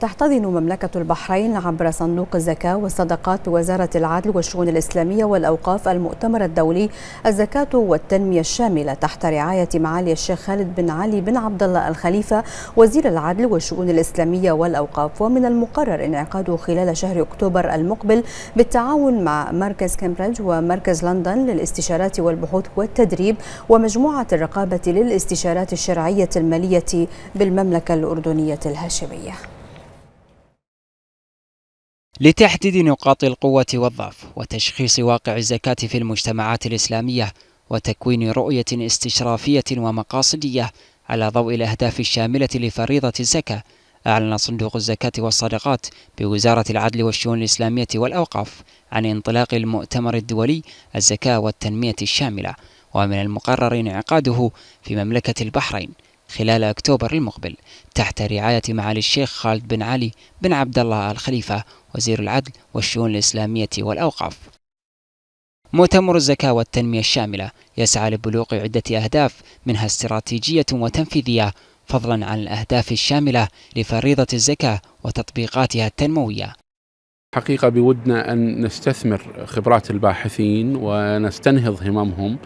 تحتضن مملكة البحرين عبر صندوق الزكاة والصدقات بوزارة العدل والشؤون الإسلامية والأوقاف المؤتمر الدولي الزكاة والتنمية الشاملة تحت رعاية معالي الشيخ خالد بن علي بن عبد الله الخليفة وزير العدل والشؤون الإسلامية والأوقاف ومن المقرر انعقاده خلال شهر أكتوبر المقبل بالتعاون مع مركز كامبريدج ومركز لندن للاستشارات والبحوث والتدريب ومجموعة الرقابة للاستشارات الشرعية المالية بالمملكة الأردنية الهاشمية لتحديد نقاط القوة والضعف وتشخيص واقع الزكاة في المجتمعات الإسلامية وتكوين رؤية استشرافية ومقاصدية على ضوء الأهداف الشاملة لفريضة الزكاة أعلن صندوق الزكاة والصدقات بوزارة العدل والشؤون الإسلامية والأوقاف عن انطلاق المؤتمر الدولي الزكاة والتنمية الشاملة ومن المقرر انعقاده في مملكة البحرين خلال أكتوبر المقبل تحت رعاية معالي الشيخ خالد بن علي بن عبد الله الخليفة وزير العدل والشؤون الإسلامية والأوقاف مؤتمر الزكاة والتنمية الشاملة يسعى لبلوغ عدة أهداف منها استراتيجية وتنفيذية فضلا عن الأهداف الشاملة لفريضة الزكاة وتطبيقاتها التنموية حقيقة بودنا أن نستثمر خبرات الباحثين ونستنهض هممهم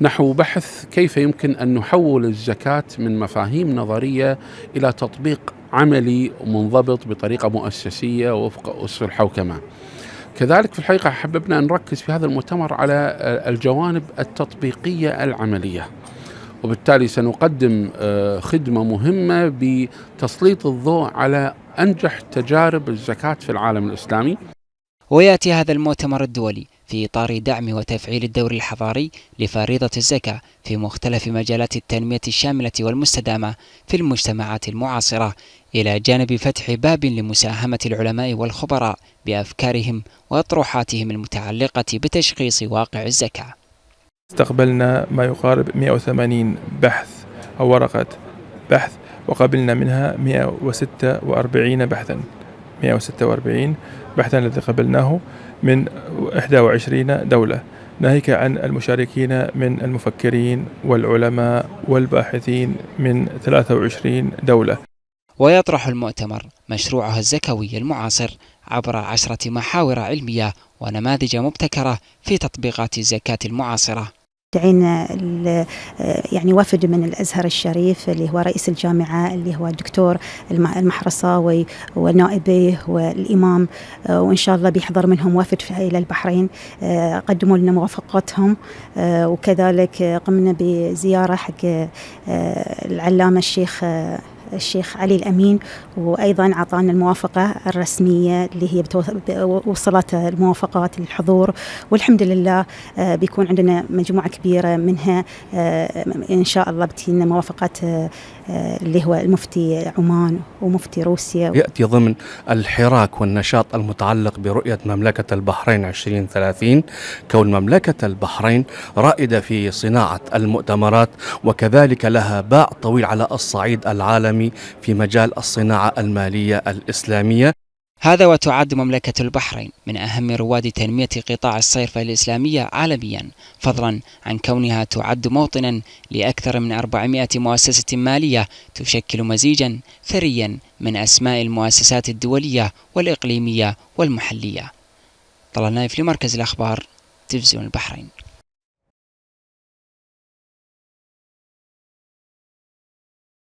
نحو بحث كيف يمكن أن نحول الزكاة من مفاهيم نظرية إلى تطبيق عملي منضبط بطريقة مؤسسية وفق أسس الحوكمة كذلك في الحقيقة حببنا أن نركز في هذا المؤتمر على الجوانب التطبيقية العملية وبالتالي سنقدم آه، خدمة مهمة بتسليط الضوء على أنجح تجارب الزكاة في العالم الإسلامي ويأتي هذا المؤتمر الدولي في إطار دعم وتفعيل الدور الحضاري لفريضة الزكاة في مختلف مجالات التنمية الشاملة والمستدامة في المجتمعات المعاصرة إلى جانب فتح باب لمساهمة العلماء والخبراء بأفكارهم وأطروحاتهم المتعلقة بتشخيص واقع الزكاة استقبلنا ما يقارب 180 بحث أو ورقة بحث وقبلنا منها 146 بحثا 146 بحثا الذي قبلناه من 21 دولة ناهيك عن المشاركين من المفكرين والعلماء والباحثين من 23 دولة ويطرح المؤتمر مشروعه الزكوي المعاصر عبر عشرة محاور علمية ونماذج مبتكرة في تطبيقات الزكاة المعاصرة دعينا آه، يعني وفد من الازهر الشريف اللي هو رئيس الجامعه اللي هو الدكتور المحرصاوي ونائبيه والامام آه، وان شاء الله بيحضر منهم وفد الى البحرين آه، قدموا لنا موافقاتهم وكذلك قمنا بزياره حق العلامه الشيخ الشيخ علي الأمين وأيضا أعطانا الموافقة الرسمية اللي هي وصلت الموافقات للحضور والحمد لله آه، بيكون عندنا مجموعة كبيرة منها آه، إن شاء الله بتينا موافقات آه، اللي هو المفتي عمان ومفتي روسيا يأتي ضمن الحراك والنشاط المتعلق برؤية مملكة البحرين 2030 كون مملكة البحرين رائدة في صناعة المؤتمرات وكذلك لها باع طويل على الصعيد العالمي العالمي في مجال الصناعة المالية الإسلامية هذا وتعد مملكة البحرين من أهم رواد تنمية قطاع الصيرفة الإسلامية عالميا فضلا عن كونها تعد موطنا لأكثر من 400 مؤسسة مالية تشكل مزيجا ثريا من أسماء المؤسسات الدولية والإقليمية والمحلية طلال نايف لمركز الأخبار تلفزيون البحرين